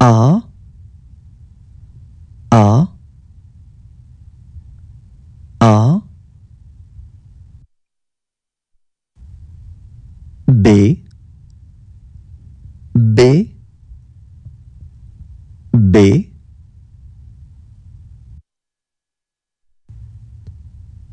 A A A B B B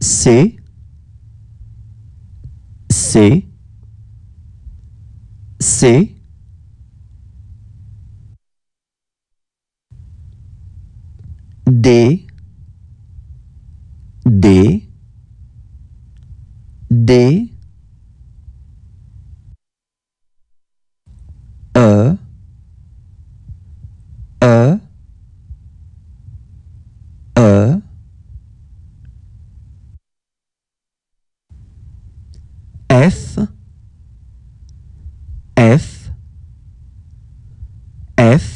C C C D D D E E E F F F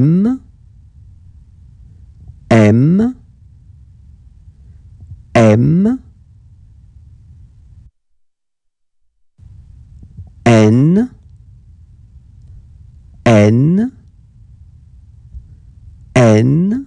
M, M, M, N, N, N,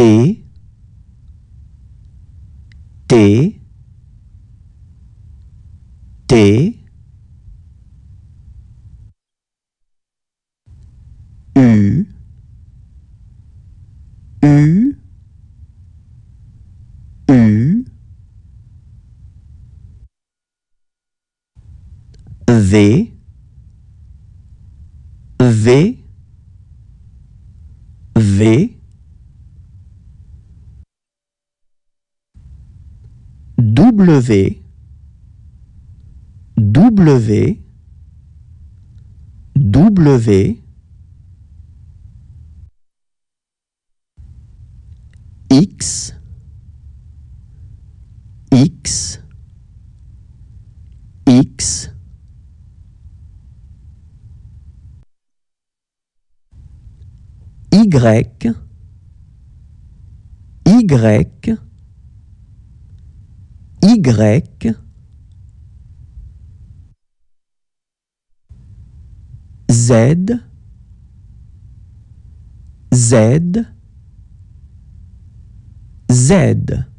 T T T U U U V V V W W W X X X Y Y y, Z, Z, Z.